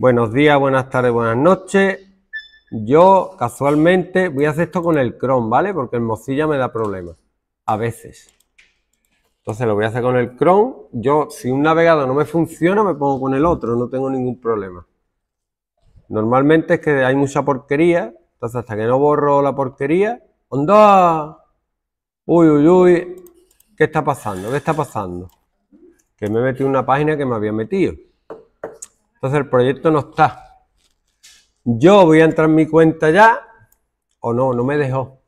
Buenos días, buenas tardes, buenas noches. Yo casualmente voy a hacer esto con el Chrome, ¿vale? Porque el Mozilla me da problemas. A veces. Entonces lo voy a hacer con el Chrome. Yo, si un navegador no me funciona, me pongo con el otro. No tengo ningún problema. Normalmente es que hay mucha porquería. Entonces hasta que no borro la porquería... ¡Onda! Uy, uy, uy. ¿Qué está pasando? ¿Qué está pasando? Que me he metido una página que me había metido. Entonces el proyecto no está. Yo voy a entrar en mi cuenta ya o no, no me dejó.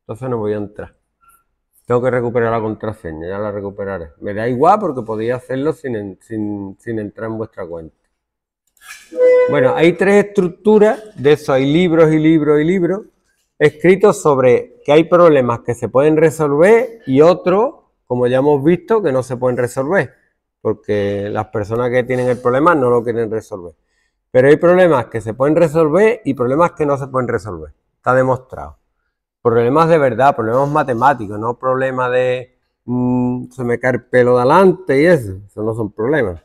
Entonces no voy a entrar. Tengo que recuperar la contraseña, ya la recuperaré. Me da igual porque podía hacerlo sin, sin entrar en vuestra cuenta. Bueno, hay tres estructuras, de eso hay libros y libros y libros, escritos sobre que hay problemas que se pueden resolver y otros, como ya hemos visto, que no se pueden resolver porque las personas que tienen el problema no lo quieren resolver. Pero hay problemas que se pueden resolver y problemas que no se pueden resolver. Está demostrado. Problemas de verdad, problemas matemáticos, no problemas de mm, se me cae el pelo de adelante y eso. Eso no son problemas.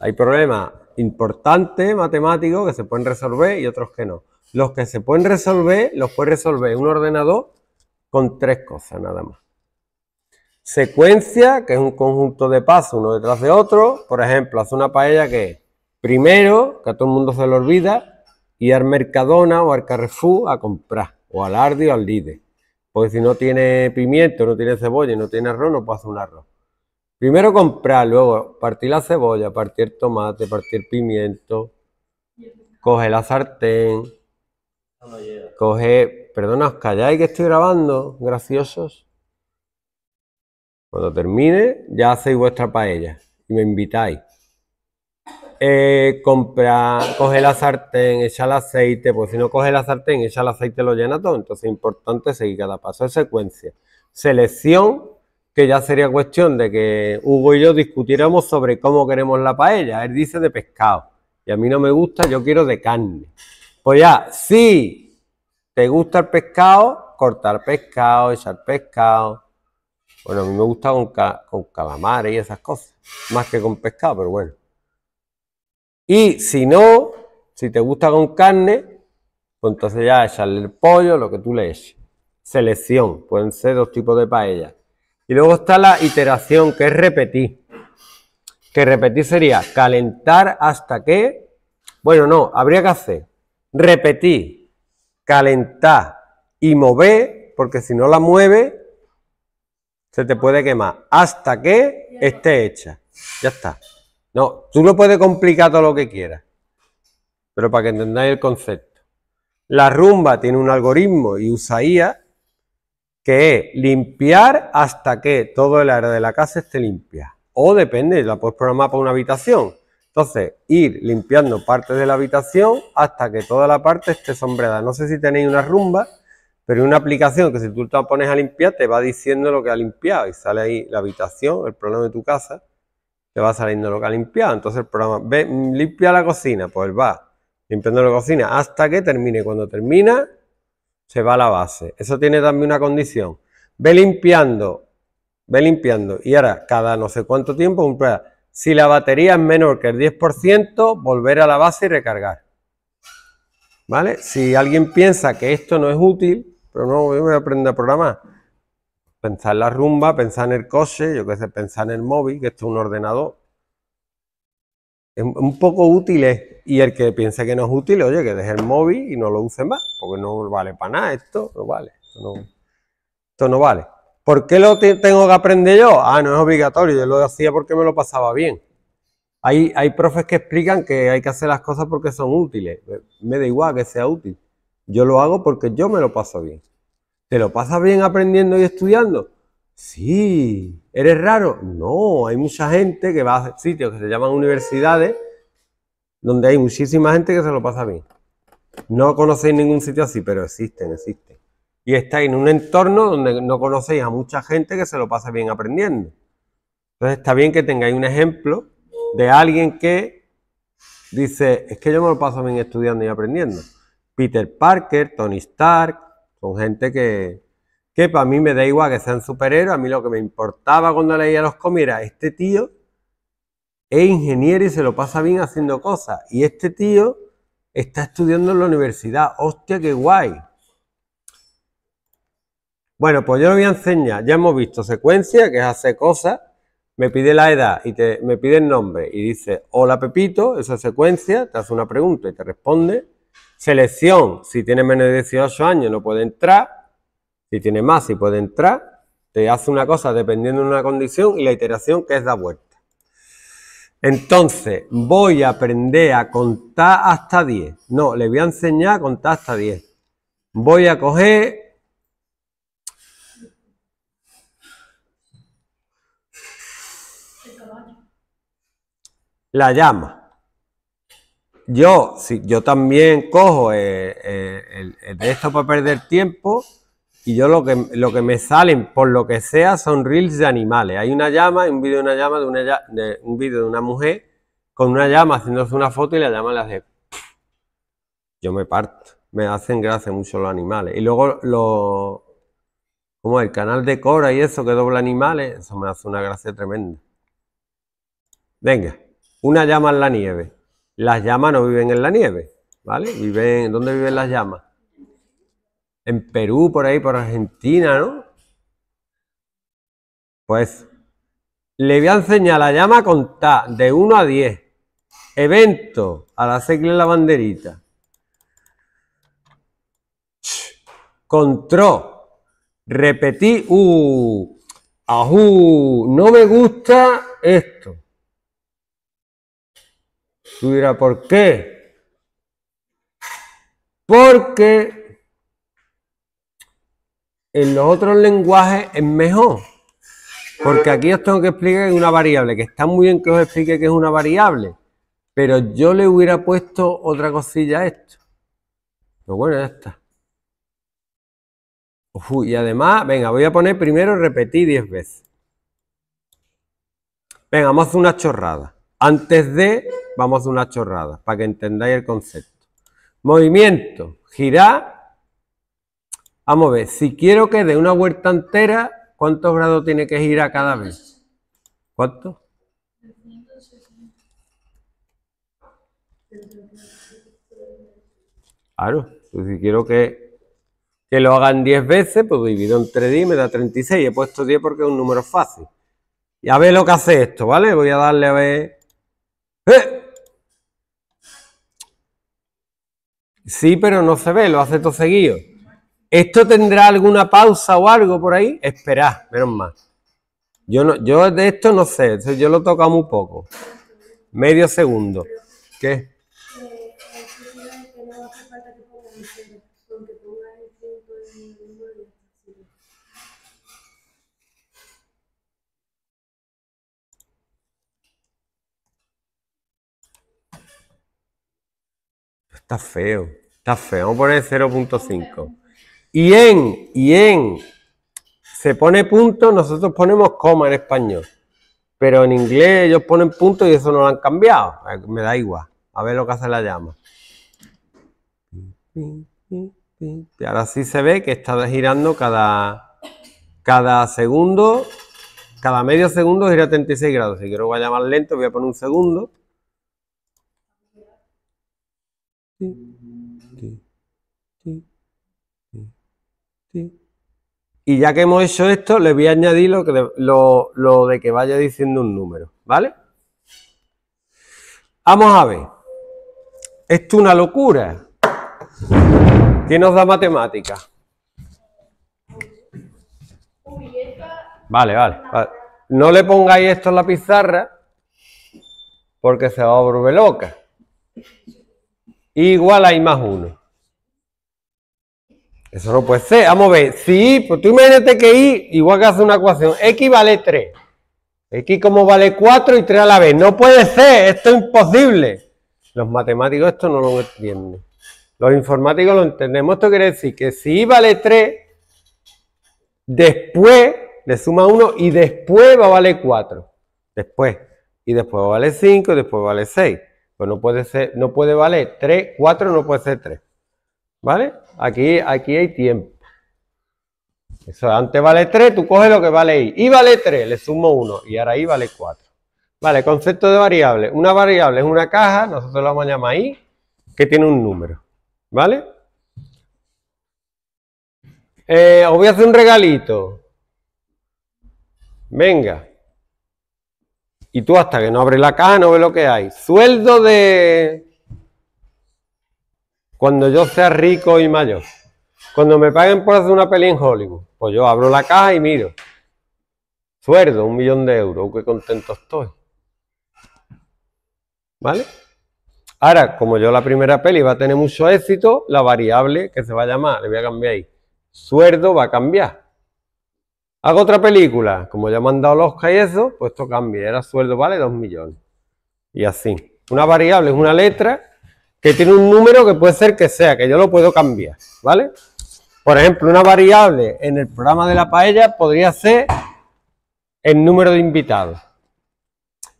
Hay problemas importantes matemáticos que se pueden resolver y otros que no. Los que se pueden resolver, los puede resolver un ordenador con tres cosas nada más secuencia, que es un conjunto de pasos uno detrás de otro. Por ejemplo, hace una paella que primero, que a todo el mundo se le olvida, ir al Mercadona o al Carrefour a comprar, o al Ardi o al Lide. Porque si no tiene pimiento, no tiene cebolla y no tiene arroz, no puede hacer un arroz. Primero comprar, luego partir la cebolla, partir tomate, partir pimiento, coge la sartén, coge... Perdona, calláis que estoy grabando, graciosos. Cuando termine, ya hacéis vuestra paella y me invitáis. Eh, coge la sartén, echa el aceite, ...porque si no coge la sartén, echa el aceite, lo llena todo. Entonces es importante seguir cada paso de secuencia. Selección, que ya sería cuestión de que Hugo y yo discutiéramos sobre cómo queremos la paella. Él dice de pescado y a mí no me gusta, yo quiero de carne. Pues ya, si te gusta el pescado, cortar pescado, echar pescado, bueno, a mí me gusta con, calamares y esas cosas, más que con pescado, pero bueno. Y si no, si te gusta con carne, pues entonces ya echarle el pollo, lo que tú le eches. Selección, pueden ser dos tipos de paella. Y luego está la iteración, que es repetir. Que repetir sería calentar hasta que... Bueno, no, habría que hacer. Repetir, calentar y mover, porque si no la mueve se te puede quemar hasta que esté hecha. Ya está. No, tú lo puedes complicar todo lo que quieras, pero para que entendáis el concepto. La rumba tiene un algoritmo y usaía que es limpiar hasta que todo el área de la casa esté limpia. O depende, la puedes programar para una habitación. Entonces, ir limpiando parte de la habitación hasta que toda la parte esté sombreada. No sé si tenéis una rumba pero en una aplicación que si tú te pones a limpiar, te va diciendo lo que ha limpiado y sale ahí la habitación, el programa de tu casa, te va saliendo lo que ha limpiado. Entonces el programa, ve, limpia la cocina, pues va limpiando la cocina hasta que termine. Cuando termina, se va a la base. Eso tiene también una condición. Ve limpiando, ve limpiando. Y ahora, cada no sé cuánto tiempo, si la batería es menor que el 10%, volver a la base y recargar. ¿Vale? Si alguien piensa que esto no es útil, pero no, yo voy a aprender a programar. Pensar en la rumba, pensar en el coche, yo qué sé, pensar en el móvil, que esto es un ordenador. Es un poco útil ¿eh? y el que piense que no es útil, oye, que deje el móvil y no lo use más, porque no vale para nada esto, no vale, esto no, vale. ¿Por qué lo tengo que aprender yo? Ah, no es obligatorio, yo lo hacía porque me lo pasaba bien. Hay, hay profes que explican que hay que hacer las cosas porque son útiles. Me da igual que sea útil. Yo lo hago porque yo me lo paso bien. ¿Te lo pasas bien aprendiendo y estudiando? Sí. ¿Eres raro? No. Hay mucha gente que va a sitios que se llaman universidades donde hay muchísima gente que se lo pasa bien. No conocéis ningún sitio así, pero existen, existen. Y estáis en un entorno donde no conocéis a mucha gente que se lo pasa bien aprendiendo. Entonces está bien que tengáis un ejemplo de alguien que dice, es que yo me lo paso bien estudiando y aprendiendo. Peter Parker, Tony Stark, son gente que, que para mí me da igual que sean superhéroes, a mí lo que me importaba cuando leía los cómics era este tío es ingeniero y se lo pasa bien haciendo cosas, y este tío está estudiando en la universidad, hostia, qué guay. Bueno, pues yo lo voy a enseñar, ya hemos visto secuencia, que hace cosas, me pide la edad y te, me pide el nombre y dice, hola Pepito, esa secuencia, te hace una pregunta y te responde. Selección, si tiene menos de 18 años no puede entrar, si tiene más si puede entrar, te hace una cosa dependiendo de una condición y la iteración que es da vuelta. Entonces, voy a aprender a contar hasta 10. No, le voy a enseñar a contar hasta 10. Voy a coger la llama yo, yo también cojo eh, eh, de esto para perder tiempo y yo lo que, lo que me salen, por lo que sea, son reels de animales. Hay una llama, un vídeo de una llama, de, una, un vídeo de una mujer con una llama haciéndose una foto y la llama la hace... Yo me parto, me hacen gracia mucho los animales. Y luego lo... Como el canal de Cora y eso que dobla animales, eso me hace una gracia tremenda. Venga, una llama en la nieve. Las llamas no viven en la nieve, ¿vale? Viven, ¿Dónde viven las llamas? En Perú, por ahí, por Argentina, ¿no? Pues le voy a enseñar a la llama a contar de 1 a 10. Evento, a la la banderita. Control. Repetí. Uh, ajú, no me gusta esto. Tú dirás, ¿por qué? Porque en los otros lenguajes es mejor. Porque aquí os tengo que explicar una variable, que está muy bien que os explique que es una variable, pero yo le hubiera puesto otra cosilla a esto. Pero bueno, ya está. y además, venga, voy a poner primero repetir 10 veces. Venga, vamos a hacer una chorrada. Antes de, vamos a una chorrada para que entendáis el concepto. Movimiento, girar. Vamos a ver, si quiero que dé una vuelta entera, ¿cuántos grados tiene que girar cada vez? ¿Cuánto? Claro, pues si quiero que, que lo hagan 10 veces, pues divido entre 10 y me da 36. He puesto 10 porque es un número fácil. Y a ver lo que hace esto, ¿vale? Voy a darle a ver ¡Eh! Sí, pero no se ve, lo hace todo seguido. ¿Esto tendrá alguna pausa o algo por ahí? Esperad, menos mal. Yo, no, yo de esto no sé, yo lo toco muy poco. Medio segundo. ¿Qué? Está feo. Está feo. Vamos a poner 0.5. Y en, y en, se pone punto, nosotros ponemos coma en español. Pero en inglés ellos ponen punto y eso no lo han cambiado. Eh, me da igual. A ver lo que hace la llama. Y ahora sí se ve que está girando cada, cada segundo, cada medio segundo gira 36 grados. Si quiero vaya más lento, voy a poner un segundo. Y ya que hemos hecho esto, le voy a añadir lo, que de, lo, de que vaya diciendo un número, ¿vale? Vamos a ver. Esto es una locura. ¿Qué nos da matemática? Vale, vale, No le pongáis esto en la pizarra porque se va a volver loca igual a I más 1. Eso no puede ser. Vamos a ver. Si pues tú imagínate que I, igual que hace una ecuación, X vale 3. X como vale 4 y 3 a la vez. No puede ser, esto es imposible. Los matemáticos esto no lo entienden. Los informáticos lo entendemos. Esto quiere decir que si I vale 3, después le suma 1 y después va a valer 4. Después. Y después va a valer 5 y después va a valer 6. Pues no puede ser, no puede valer 3, 4 no puede ser 3. ¿Vale? Aquí, aquí hay tiempo. Eso antes vale 3, tú coges lo que vale y Y vale 3, le sumo 1 y ahora i vale 4. Vale, concepto de variable. Una variable es una caja, nosotros la vamos a llamar i, que tiene un número. ¿Vale? Eh, os voy a hacer un regalito. Venga. Y tú hasta que no abres la caja no ves lo que hay. Sueldo de... Cuando yo sea rico y mayor. Cuando me paguen por hacer una peli en Hollywood. Pues yo abro la caja y miro. Sueldo, un millón de euros. Qué contento estoy. ¿Vale? Ahora, como yo la primera peli va a tener mucho éxito, la variable que se va a llamar, le voy a cambiar ahí. Sueldo va a cambiar. Hago otra película, como ya me han dado los Oscar eso, pues esto cambia, era sueldo vale 2 millones. Y así. Una variable es una letra que tiene un número que puede ser que sea, que yo lo puedo cambiar, ¿vale? Por ejemplo, una variable en el programa de la paella podría ser el número de invitados.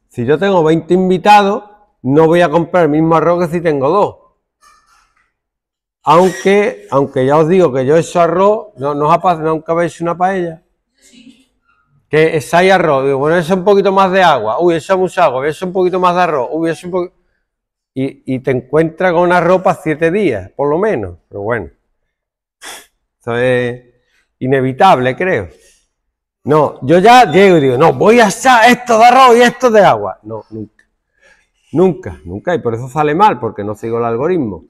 Si yo tengo 20 invitados, no voy a comprar el mismo arroz que si tengo dos. Aunque, aunque ya os digo que yo he hecho arroz, no, no os ha pasado, nunca habéis hecho una paella que es hay arroz, bueno, eso un poquito más de agua, uy, eso mucho agua, eso un poquito más de arroz, uy, un poquito... Y, te encuentras con una ropa siete días, por lo menos, pero bueno. esto es inevitable, creo. No, yo ya llego y digo, no, voy a echar esto de arroz y esto de agua. No, nunca. Nunca, nunca. Y por eso sale mal, porque no sigo el algoritmo.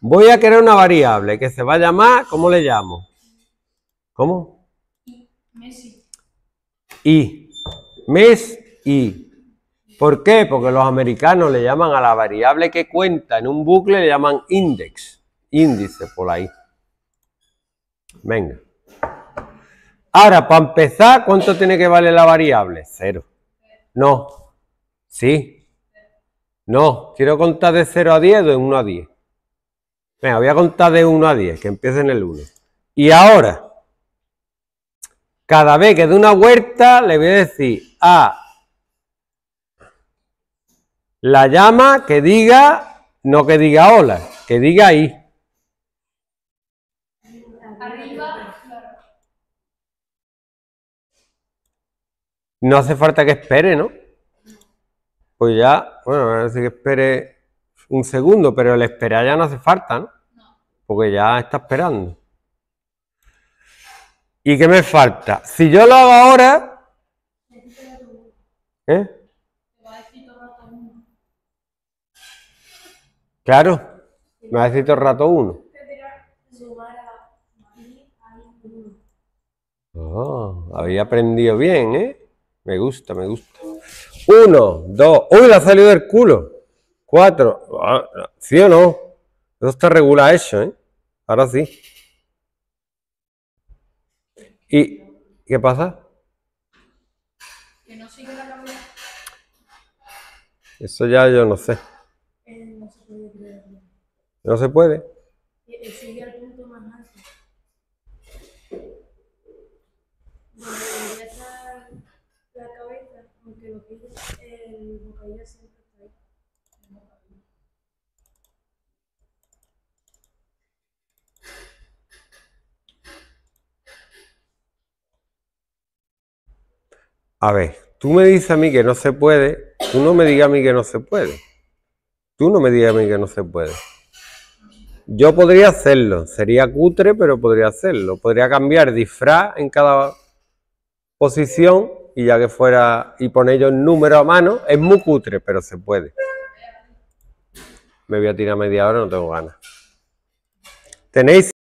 Voy a crear una variable que se va a llamar, ¿cómo le llamo? ¿Cómo? Messi. Y. Mes y. ¿Por qué? Porque los americanos le llaman a la variable que cuenta en un bucle, le llaman index, índice por ahí. Venga. Ahora, para empezar, ¿cuánto tiene que valer la variable? Cero. No. Sí. No. Quiero contar de 0 a 10, de 1 a 10. Venga, voy a contar de 1 a 10, que empiece en el 1. Y ahora, cada vez que dé una vuelta le voy a decir a la llama que diga, no que diga hola, que diga ahí. No hace falta que espere, ¿no? Pues ya, bueno, me que espere un segundo, pero el esperar ya no hace falta, ¿no? Porque ya está esperando. ¿Y qué me falta? Si yo lo hago ahora... ¿eh? Claro, me ha escrito rato uno. Oh, había aprendido bien, ¿eh? Me gusta, me gusta. Uno, dos... ¡uy! la ha salido del culo. Cuatro... Ah, ¿sí o no? Eso está regular eso, ¿eh? Ahora sí. ¿Y qué pasa? Que no sigue la cámara. Eso ya yo no sé. no se puede. No se puede. A ver, tú me dices a mí que no se puede, tú no me digas a mí que no se puede. Tú no me digas a mí que no se puede. Yo podría hacerlo, sería cutre, pero podría hacerlo. Podría cambiar disfraz en cada posición y ya que fuera y poner yo el número a mano, es muy cutre, pero se puede. Me voy a tirar media hora, no tengo ganas. Tenéis